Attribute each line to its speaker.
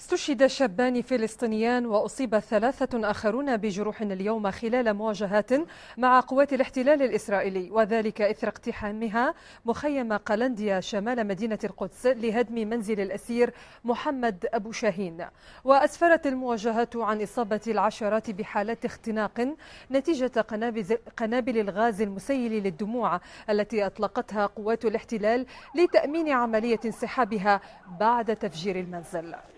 Speaker 1: استشهد شابان فلسطينيان وأصيب ثلاثة آخرون بجروح اليوم خلال مواجهات مع قوات الاحتلال الإسرائيلي وذلك إثر اقتحامها مخيم قلنديا شمال مدينة القدس لهدم منزل الأسير محمد أبو شاهين وأسفرت المواجهات عن إصابة العشرات بحالات اختناق نتيجة قنابل الغاز المسيل للدموع التي أطلقتها قوات الاحتلال لتأمين عملية انسحابها بعد تفجير المنزل